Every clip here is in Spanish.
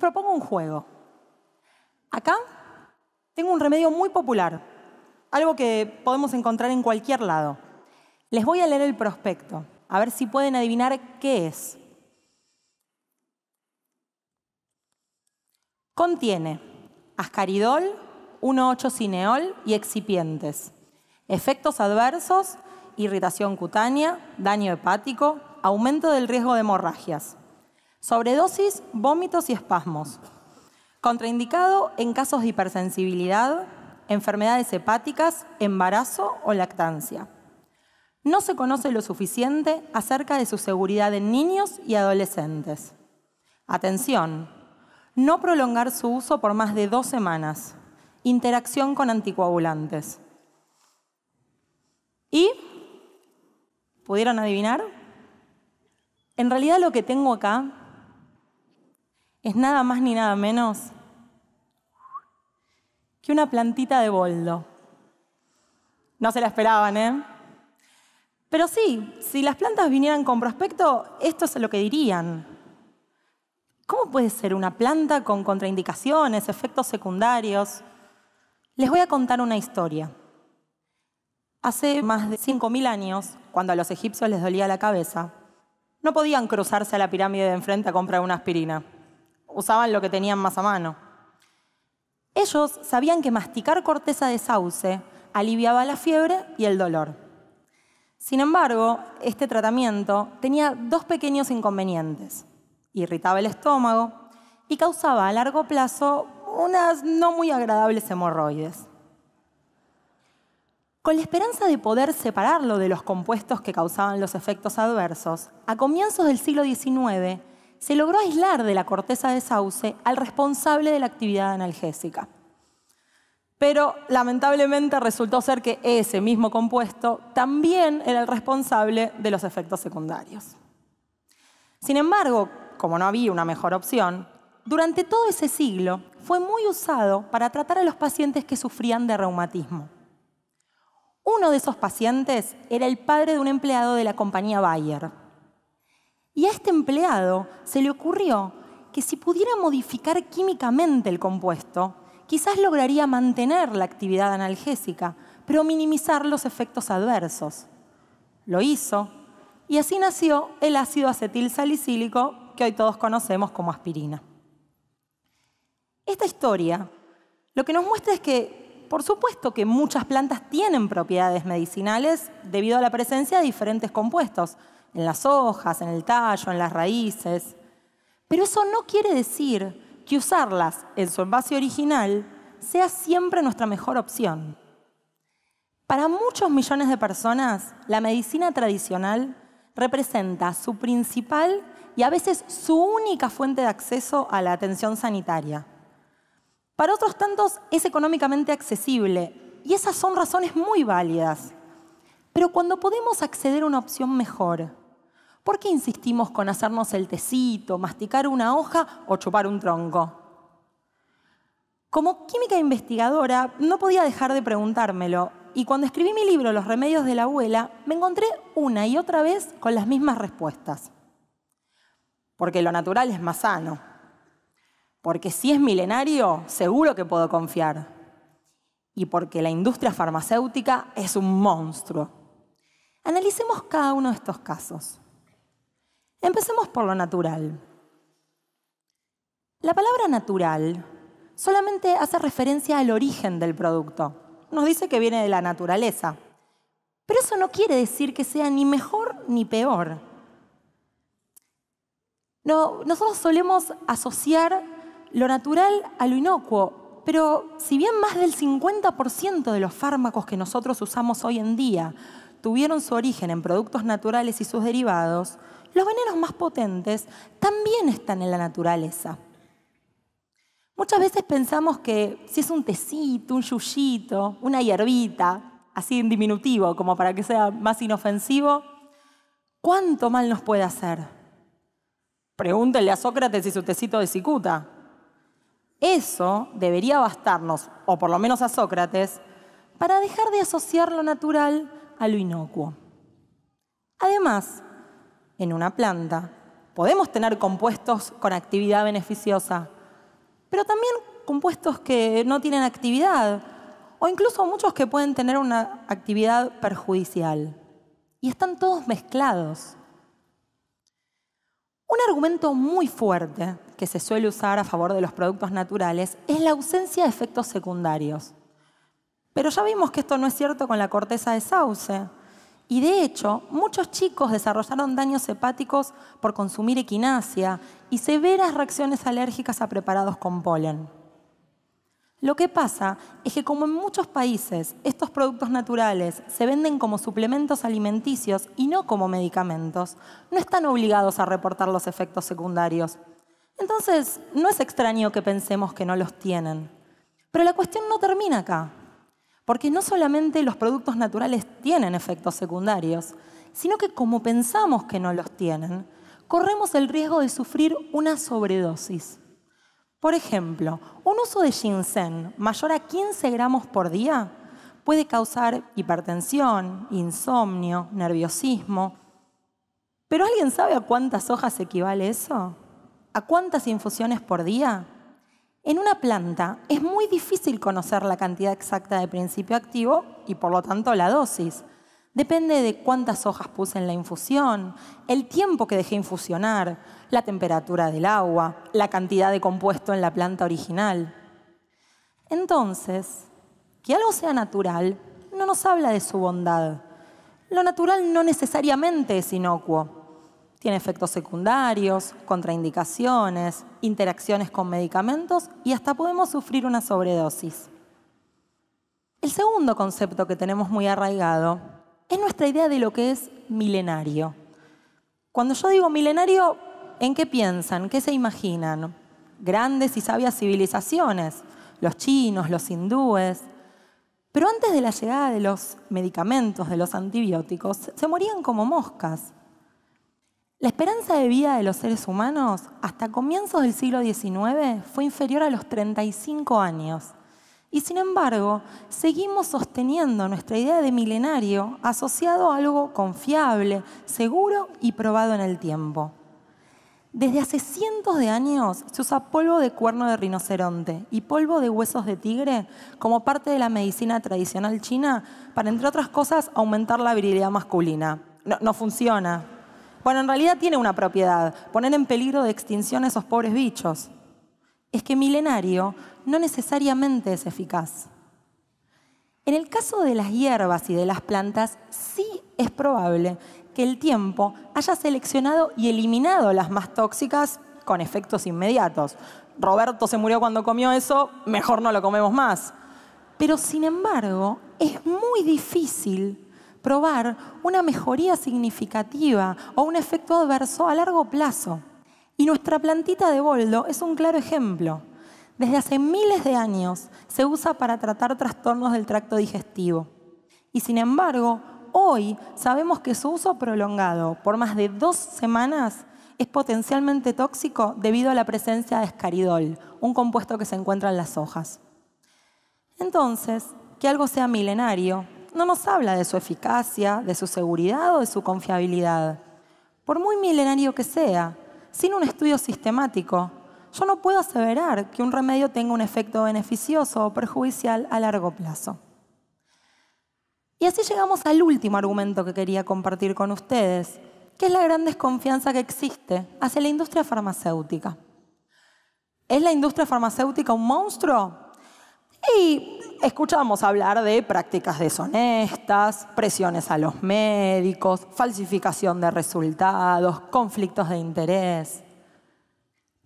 propongo un juego. Acá tengo un remedio muy popular, algo que podemos encontrar en cualquier lado. Les voy a leer el prospecto, a ver si pueden adivinar qué es. Contiene ascaridol, 1,8-cineol y excipientes, efectos adversos, irritación cutánea, daño hepático, aumento del riesgo de hemorragias. Sobredosis, vómitos y espasmos. Contraindicado en casos de hipersensibilidad, enfermedades hepáticas, embarazo o lactancia. No se conoce lo suficiente acerca de su seguridad en niños y adolescentes. Atención, no prolongar su uso por más de dos semanas. Interacción con anticoagulantes. ¿Y? ¿Pudieron adivinar? En realidad lo que tengo acá es nada más ni nada menos que una plantita de boldo. No se la esperaban, ¿eh? Pero sí, si las plantas vinieran con prospecto, esto es lo que dirían. ¿Cómo puede ser una planta con contraindicaciones, efectos secundarios? Les voy a contar una historia. Hace más de 5.000 años, cuando a los egipcios les dolía la cabeza, no podían cruzarse a la pirámide de enfrente a comprar una aspirina usaban lo que tenían más a mano. Ellos sabían que masticar corteza de sauce aliviaba la fiebre y el dolor. Sin embargo, este tratamiento tenía dos pequeños inconvenientes. Irritaba el estómago y causaba a largo plazo unas no muy agradables hemorroides. Con la esperanza de poder separarlo de los compuestos que causaban los efectos adversos, a comienzos del siglo XIX se logró aislar de la corteza de sauce al responsable de la actividad analgésica. Pero lamentablemente resultó ser que ese mismo compuesto también era el responsable de los efectos secundarios. Sin embargo, como no había una mejor opción, durante todo ese siglo fue muy usado para tratar a los pacientes que sufrían de reumatismo. Uno de esos pacientes era el padre de un empleado de la compañía Bayer, y a este empleado se le ocurrió que si pudiera modificar químicamente el compuesto, quizás lograría mantener la actividad analgésica, pero minimizar los efectos adversos. Lo hizo y así nació el ácido acetil salicílico que hoy todos conocemos como aspirina. Esta historia lo que nos muestra es que, por supuesto que muchas plantas tienen propiedades medicinales debido a la presencia de diferentes compuestos, en las hojas, en el tallo, en las raíces. Pero eso no quiere decir que usarlas en su envase original sea siempre nuestra mejor opción. Para muchos millones de personas, la medicina tradicional representa su principal y a veces su única fuente de acceso a la atención sanitaria. Para otros tantos es económicamente accesible y esas son razones muy válidas. Pero cuando podemos acceder a una opción mejor, ¿Por qué insistimos con hacernos el tecito, masticar una hoja o chupar un tronco? Como química investigadora, no podía dejar de preguntármelo, y cuando escribí mi libro Los remedios de la abuela, me encontré una y otra vez con las mismas respuestas. Porque lo natural es más sano. Porque si es milenario, seguro que puedo confiar. Y porque la industria farmacéutica es un monstruo. Analicemos cada uno de estos casos. Empecemos por lo natural. La palabra natural solamente hace referencia al origen del producto. Nos dice que viene de la naturaleza. Pero eso no quiere decir que sea ni mejor ni peor. nosotros solemos asociar lo natural a lo inocuo, pero si bien más del 50% de los fármacos que nosotros usamos hoy en día tuvieron su origen en productos naturales y sus derivados, los venenos más potentes también están en la naturaleza. Muchas veces pensamos que si es un tecito, un yuyito, una hierbita, así en diminutivo, como para que sea más inofensivo, ¿cuánto mal nos puede hacer? Pregúntenle a Sócrates si su tecito de cicuta. Eso debería bastarnos, o por lo menos a Sócrates, para dejar de asociar lo natural a lo inocuo. Además, en una planta. Podemos tener compuestos con actividad beneficiosa, pero también compuestos que no tienen actividad o incluso muchos que pueden tener una actividad perjudicial. Y están todos mezclados. Un argumento muy fuerte que se suele usar a favor de los productos naturales es la ausencia de efectos secundarios. Pero ya vimos que esto no es cierto con la corteza de sauce. Y de hecho, muchos chicos desarrollaron daños hepáticos por consumir equinacia y severas reacciones alérgicas a preparados con polen. Lo que pasa es que como en muchos países estos productos naturales se venden como suplementos alimenticios y no como medicamentos, no están obligados a reportar los efectos secundarios. Entonces, no es extraño que pensemos que no los tienen. Pero la cuestión no termina acá. Porque no solamente los productos naturales tienen efectos secundarios, sino que como pensamos que no los tienen, corremos el riesgo de sufrir una sobredosis. Por ejemplo, un uso de ginseng mayor a 15 gramos por día puede causar hipertensión, insomnio, nerviosismo. ¿Pero alguien sabe a cuántas hojas equivale eso? ¿A cuántas infusiones por día? En una planta es muy difícil conocer la cantidad exacta de principio activo y por lo tanto la dosis. Depende de cuántas hojas puse en la infusión, el tiempo que dejé infusionar, la temperatura del agua, la cantidad de compuesto en la planta original. Entonces, que algo sea natural no nos habla de su bondad. Lo natural no necesariamente es inocuo. Tiene efectos secundarios, contraindicaciones, interacciones con medicamentos y hasta podemos sufrir una sobredosis. El segundo concepto que tenemos muy arraigado es nuestra idea de lo que es milenario. Cuando yo digo milenario, ¿en qué piensan? ¿Qué se imaginan? Grandes y sabias civilizaciones, los chinos, los hindúes. Pero antes de la llegada de los medicamentos, de los antibióticos, se morían como moscas. La esperanza de vida de los seres humanos hasta comienzos del siglo XIX fue inferior a los 35 años. Y sin embargo, seguimos sosteniendo nuestra idea de milenario asociado a algo confiable, seguro y probado en el tiempo. Desde hace cientos de años se usa polvo de cuerno de rinoceronte y polvo de huesos de tigre como parte de la medicina tradicional china para, entre otras cosas, aumentar la virilidad masculina. No, no funciona, bueno, en realidad tiene una propiedad, poner en peligro de extinción a esos pobres bichos. Es que milenario no necesariamente es eficaz. En el caso de las hierbas y de las plantas, sí es probable que el tiempo haya seleccionado y eliminado las más tóxicas con efectos inmediatos. Roberto se murió cuando comió eso, mejor no lo comemos más. Pero sin embargo, es muy difícil probar una mejoría significativa o un efecto adverso a largo plazo. Y nuestra plantita de boldo es un claro ejemplo. Desde hace miles de años se usa para tratar trastornos del tracto digestivo. Y sin embargo, hoy sabemos que su uso prolongado por más de dos semanas es potencialmente tóxico debido a la presencia de escaridol, un compuesto que se encuentra en las hojas. Entonces, que algo sea milenario no nos habla de su eficacia, de su seguridad o de su confiabilidad. Por muy milenario que sea, sin un estudio sistemático, yo no puedo aseverar que un remedio tenga un efecto beneficioso o perjudicial a largo plazo. Y así llegamos al último argumento que quería compartir con ustedes, que es la gran desconfianza que existe hacia la industria farmacéutica. ¿Es la industria farmacéutica un monstruo? Y escuchamos hablar de prácticas deshonestas, presiones a los médicos, falsificación de resultados, conflictos de interés.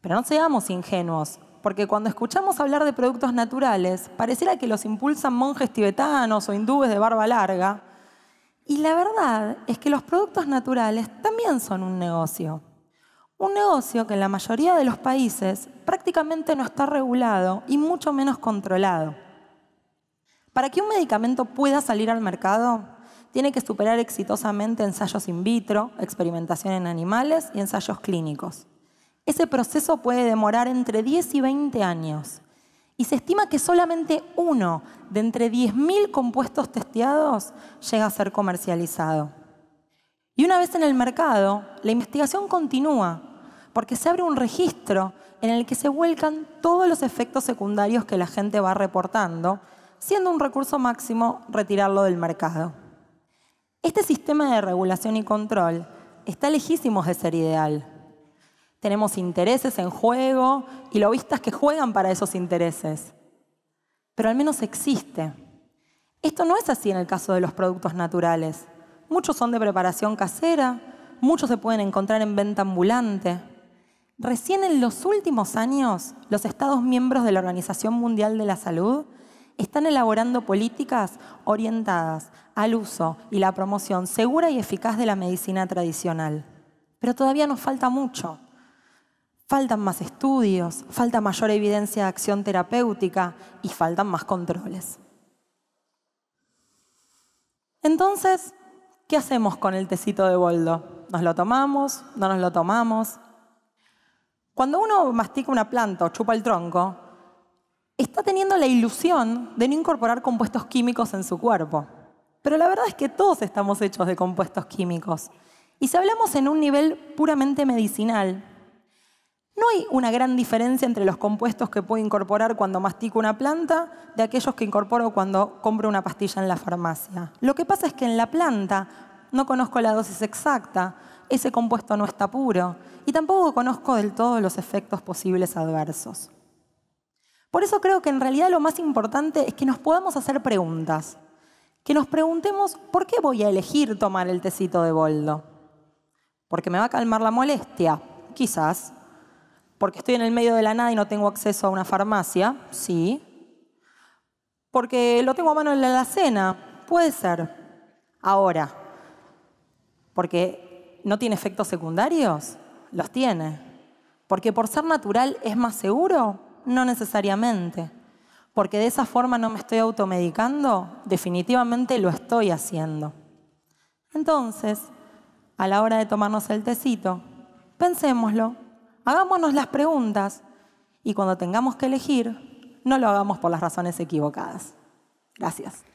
Pero no seamos ingenuos, porque cuando escuchamos hablar de productos naturales, pareciera que los impulsan monjes tibetanos o hindúes de barba larga. Y la verdad es que los productos naturales también son un negocio. Un negocio que en la mayoría de los países prácticamente no está regulado y mucho menos controlado. Para que un medicamento pueda salir al mercado, tiene que superar exitosamente ensayos in vitro, experimentación en animales y ensayos clínicos. Ese proceso puede demorar entre 10 y 20 años y se estima que solamente uno de entre 10.000 compuestos testeados llega a ser comercializado. Y una vez en el mercado, la investigación continúa porque se abre un registro en el que se vuelcan todos los efectos secundarios que la gente va reportando, siendo un recurso máximo retirarlo del mercado. Este sistema de regulación y control está lejísimos de ser ideal. Tenemos intereses en juego y lobistas que juegan para esos intereses. Pero al menos existe. Esto no es así en el caso de los productos naturales. Muchos son de preparación casera, muchos se pueden encontrar en venta ambulante. Recién en los últimos años, los Estados miembros de la Organización Mundial de la Salud están elaborando políticas orientadas al uso y la promoción segura y eficaz de la medicina tradicional. Pero todavía nos falta mucho. Faltan más estudios, falta mayor evidencia de acción terapéutica y faltan más controles. Entonces, ¿qué hacemos con el tecito de boldo? ¿Nos lo tomamos? ¿No nos lo tomamos? Cuando uno mastica una planta o chupa el tronco, está teniendo la ilusión de no incorporar compuestos químicos en su cuerpo. Pero la verdad es que todos estamos hechos de compuestos químicos. Y si hablamos en un nivel puramente medicinal, no hay una gran diferencia entre los compuestos que puedo incorporar cuando mastico una planta de aquellos que incorporo cuando compro una pastilla en la farmacia. Lo que pasa es que en la planta no conozco la dosis exacta, ese compuesto no está puro y tampoco conozco del todo los efectos posibles adversos. Por eso creo que en realidad lo más importante es que nos podamos hacer preguntas, que nos preguntemos por qué voy a elegir tomar el tecito de boldo. Porque me va a calmar la molestia, quizás. Porque estoy en el medio de la nada y no tengo acceso a una farmacia, sí. Porque lo tengo a mano en la alacena, puede ser. Ahora, porque no tiene efectos secundarios? Los tiene. Porque por ser natural es más seguro? No necesariamente. Porque de esa forma no me estoy automedicando, definitivamente lo estoy haciendo. Entonces, a la hora de tomarnos el tecito, pensémoslo, hagámonos las preguntas y cuando tengamos que elegir, no lo hagamos por las razones equivocadas. Gracias.